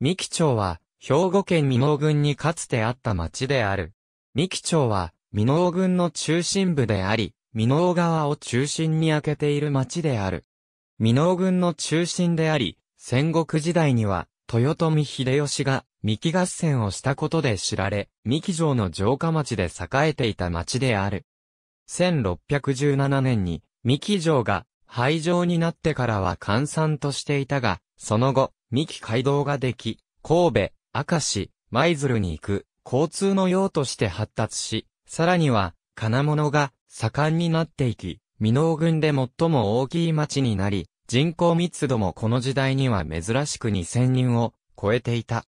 三木町は、兵庫県美濃郡にかつてあった町である。三木町は、美濃郡の中心部であり、美濃川を中心に開けている町である。美濃郡の中心であり、戦国時代には、豊臣秀吉が、三木合戦をしたことで知られ、三木城の城下町で栄えていた町である。1617年に、三木城が、廃城になってからは閑散としていたが、その後、三木街道ができ、神戸、明石、舞鶴に行く、交通の用として発達し、さらには、金物が盛んになっていき、美濃郡で最も大きい町になり、人口密度もこの時代には珍しく2000人を超えていた。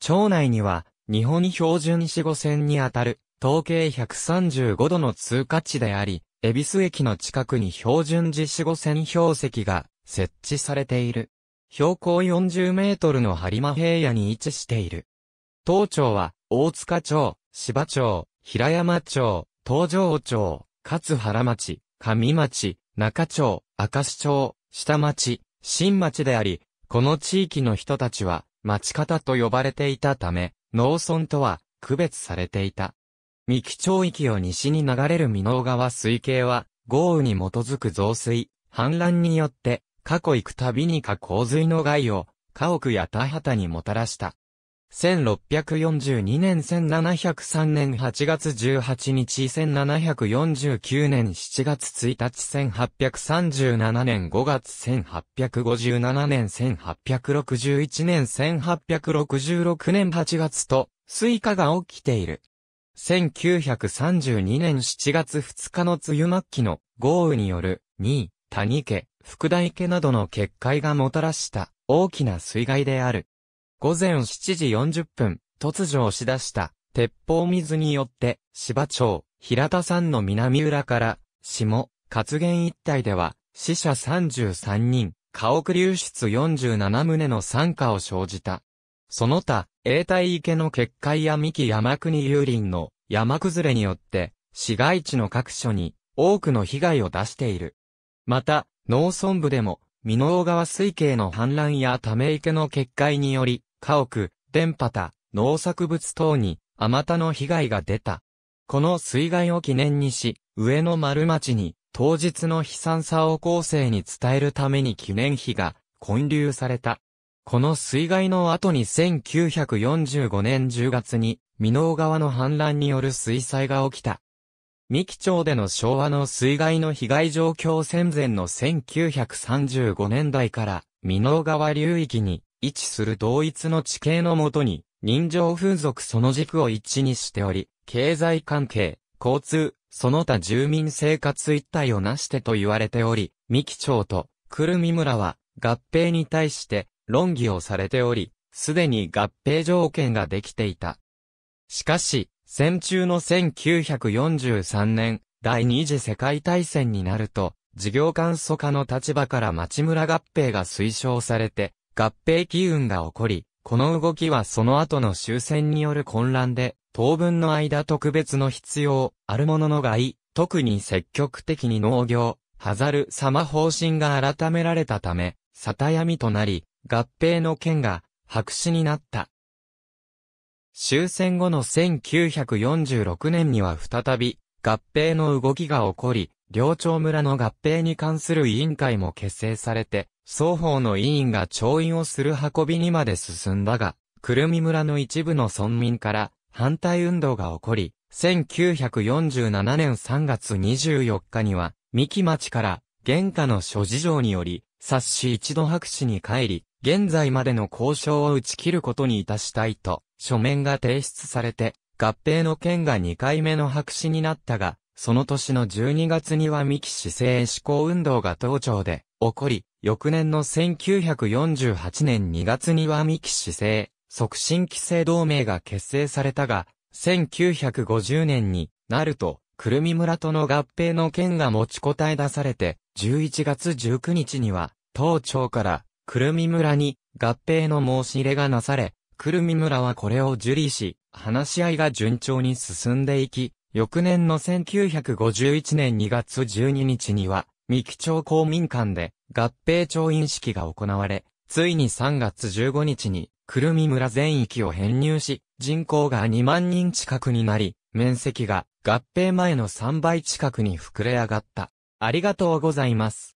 町内には、日本標準四五線にあたる、統計135度の通過地であり、恵比寿駅の近くに標準寺四五線標石が設置されている。標高40メートルの播磨平野に位置している。東町は、大塚町、芝町、平山町、東条町、勝原町、上町、中町、明石町、下町、新町であり、この地域の人たちは、町方と呼ばれていたため、農村とは、区別されていた。三木町域を西に流れる美濃川水系は、豪雨に基づく増水、氾濫によって、過去行くたびにか洪水の害を、家屋や田畑にもたらした。1642年1703年8月18日1749年7月1日1837年5月1857年1861年1866年8月と水火が起きている。1932年7月2日の梅雨末期の豪雨による2位谷家福田池などの決壊がもたらした大きな水害である。午前7時40分、突如押し出した鉄砲水によって芝町、平田山の南浦から下、活源一帯では死者33人、家屋流出47棟の参加を生じた。その他、永代池の決壊や三木山国有林の山崩れによって、市街地の各所に多くの被害を出している。また、農村部でも、美濃川水系の氾濫やため池の決壊により、家屋、電波田、農作物等に、あまたの被害が出た。この水害を記念にし、上野丸町に、当日の悲惨さを後世に伝えるために記念碑が、建立された。この水害の後に1945年10月に、美濃川の氾濫による水災が起きた。三木町での昭和の水害の被害状況戦前の1935年代から、美濃川流域に位置する同一の地形のもとに、人情風俗その軸を一致にしており、経済関係、交通、その他住民生活一体をなしてと言われており、三木町と久留美村は合併に対して論議をされており、すでに合併条件ができていた。しかし、戦中の1943年、第二次世界大戦になると、事業簡素化の立場から町村合併が推奨されて、合併機運が起こり、この動きはその後の終戦による混乱で、当分の間特別の必要、あるものの外、特に積極的に農業、ハザル様方針が改められたため、たや闇となり、合併の件が白紙になった。終戦後の1946年には再び、合併の動きが起こり、両町村の合併に関する委員会も結成されて、双方の委員が調印をする運びにまで進んだが、くるみ村の一部の村民から反対運動が起こり、1947年3月24日には、三木町から現下の諸事情により、冊子一度白紙に帰り、現在までの交渉を打ち切ることにいたしたいと、書面が提出されて、合併の件が2回目の白紙になったが、その年の12月には三木市政志向運動が東庁で起こり、翌年の1948年2月には三木市政促進規制同盟が結成されたが、1950年になると、くるみ村との合併の件が持ちこたえ出されて、11月19日には、当庁から、くるみ村に合併の申し入れがなされ、くるみ村はこれを受理し、話し合いが順調に進んでいき、翌年の1951年2月12日には、三木町公民館で合併調印式が行われ、ついに3月15日に、くるみ村全域を編入し、人口が2万人近くになり、面積が合併前の3倍近くに膨れ上がった。ありがとうございます。